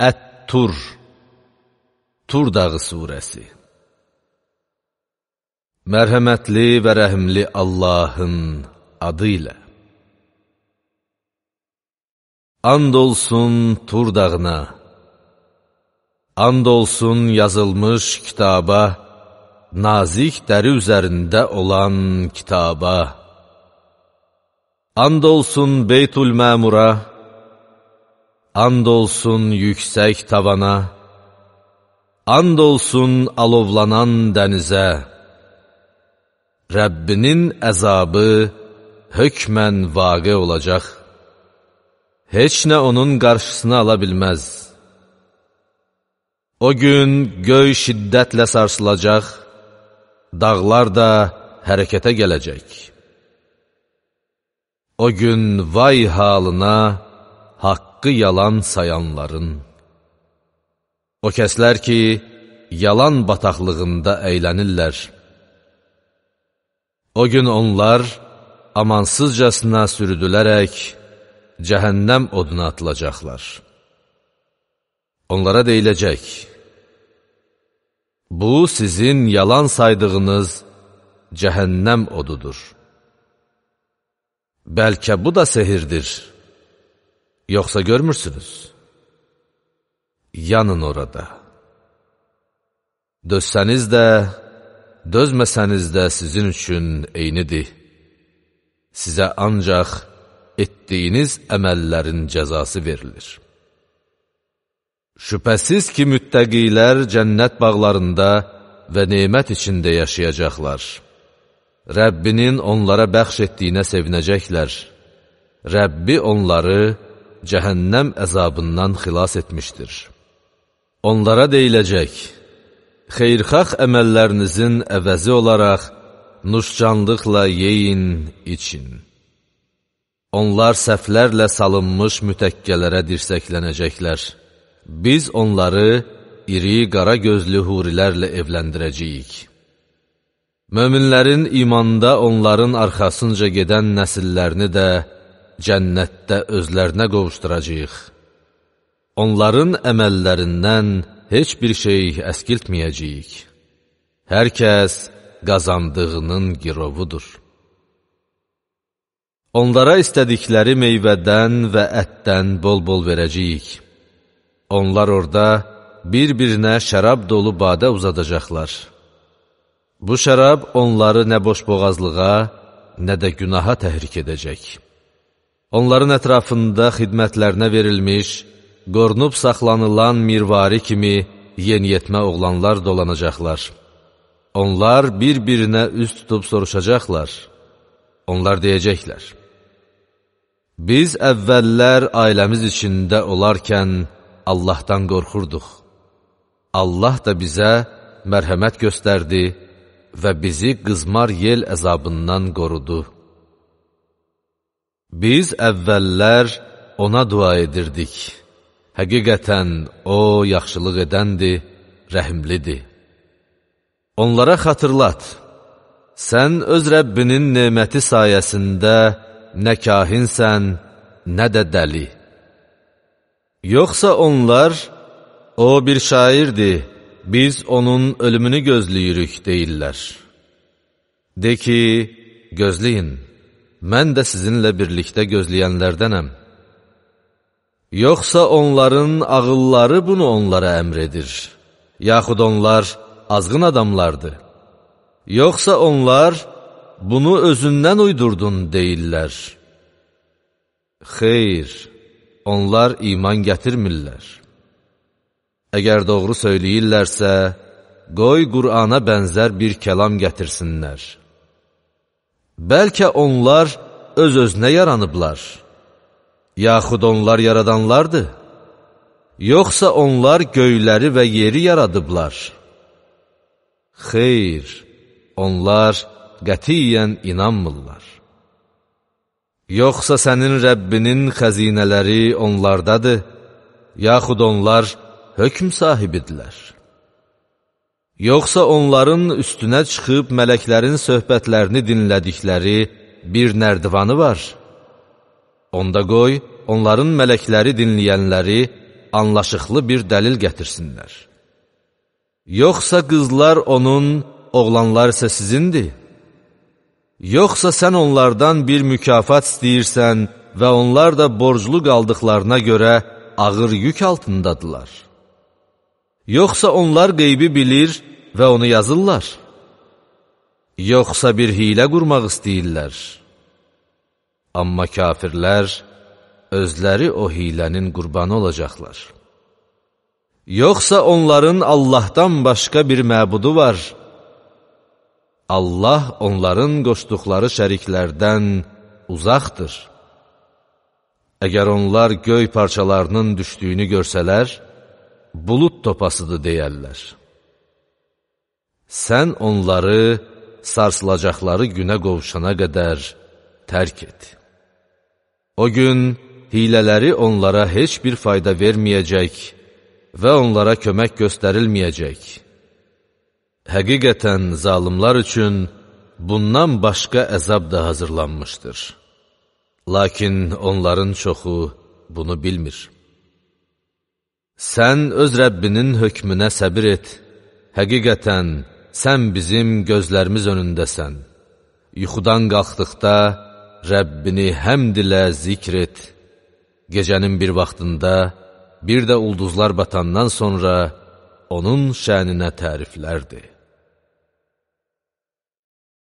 Ət-Tur Tur dağı surəsi Mərhəmətli və rəhimli Allahın adı ilə And olsun Tur dağına And olsun yazılmış kitaba Nazik dəri üzərində olan kitaba And olsun Beytül Məmura And olsun yüksək tavana, And olsun alovlanan dənizə, Rəbbinin əzabı hökmən vaqe olacaq. Heç nə onun qarşısını ala bilməz. O gün göy şiddətlə sarsılacaq, dağlar da hərəkətə gələcək. O gün vay halına haqq haqqı yalan sayanların, o kəslər ki, yalan bataqlığında əylənirlər. O gün onlar amansızcasına sürüdülərək cəhənnəm oduna atılacaqlar. Onlara deyiləcək, Bu sizin yalan saydığınız cəhənnəm odudur. Bəlkə bu da sehirdir. Yoxsa görmürsünüz? Yanın orada. Dözsəniz də, dözməsəniz də sizin üçün eynidir. Sizə ancaq etdiyiniz əməllərin cəzası verilir. Şübhəsiz ki, müttəqilər cənnət bağlarında və neymət içində yaşayacaqlar. Rəbbinin onlara bəxş etdiyinə sevinəcəklər. Rəbbi onları cəhənnəm əzabından xilas etmişdir. Onlara deyiləcək, xeyrxax əməllərinizin əvəzi olaraq nuşcanlıqla yeyin, için. Onlar səhvlərlə salınmış mütəkkələrə dirsəklənəcəklər. Biz onları iri qara gözlü hurilərlə evləndirəcəyik. Möminlərin imanda onların arxasınca gedən nəsillərini də cənnətdə özlərinə qovuşduracaq. Onların əməllərindən heç bir şey əskiltməyəcəyik. Hər kəs qazandığının girovudur. Onlara istədikləri meyvədən və ətdən bol-bol verəcəyik. Onlar orada bir-birinə şərab dolu badə uzadacaqlar. Bu şərab onları nə boşboğazlığa, nə də günaha təhrik edəcək. Onların ətrafında xidmətlərinə verilmiş, qorunub saxlanılan mirvari kimi yeniyetmə oğlanlar dolanacaqlar. Onlar bir-birinə üst tutub soruşacaqlar. Onlar deyəcəklər, Biz əvvəllər ailəmiz içində olarkən Allahdan qorxurduq. Allah da bizə mərhəmət göstərdi və bizi qızmar yel əzabından qorudu. Biz əvvəllər ona dua edirdik. Həqiqətən o yaxşılıq edəndir, rəhimlidir. Onlara xatırlat, sən öz Rəbbinin neməti sayəsində nə kahinsən, nə də dəli. Yoxsa onlar, o bir şairdir, biz onun ölümünü gözləyirik deyirlər. De ki, gözləyin mən də sizinlə birlikdə gözləyənlərdənəm. Yoxsa onların ağılları bunu onlara əmr edir, yaxud onlar azğın adamlardır. Yoxsa onlar bunu özündən uydurdun deyirlər. Xeyr, onlar iman gətirmirlər. Əgər doğru söyləyirlərsə, qoy Qur'ana bənzər bir kəlam gətirsinlər. Bəlkə onlar öz-özünə yaranıblar, yaxud onlar yaradanlardır, yoxsa onlar göyləri və yeri yaradıblar. Xeyr, onlar qətiyyən inanmırlar. Yoxsa sənin Rəbbinin xəzinələri onlardadır, yaxud onlar hökm sahibidirlər yoxsa onların üstünə çıxıb mələklərin söhbətlərini dinlədikləri bir nərdivanı var. Onda qoy, onların mələkləri dinləyənləri anlaşıqlı bir dəlil gətirsinlər. Yoxsa qızlar onun, oğlanlar isə sizindir. Yoxsa sən onlardan bir mükafat istəyirsən və onlar da borclu qaldıqlarına görə ağır yük altındadılar. Yoxsa onlar qeybi bilir və onu yazırlar? Yoxsa bir hilə qurmaq istəyirlər? Amma kafirlər özləri o hilənin qurbanı olacaqlar. Yoxsa onların Allahdan başqa bir məbudu var, Allah onların qoşduqları şəriklərdən uzaqdır. Əgər onlar göy parçalarının düşdüyünü görsələr, bulut topasıdır deyərlər sən onları sarsılacaqları günə qovuşana qədər tərk et. O gün hilələri onlara heç bir fayda verməyəcək və onlara kömək göstərilməyəcək. Həqiqətən zalimlar üçün bundan başqa əzab da hazırlanmışdır. Lakin onların çoxu bunu bilmir. Sən öz Rəbbinin hökmünə səbir et, həqiqətən, sən bizim gözlərimiz önündəsən. Yuxudan qalxdıqda Rəbbini həmd ilə zikr et. Gecənin bir vaxtında, bir də ulduzlar batandan sonra onun şəninə təriflərdir.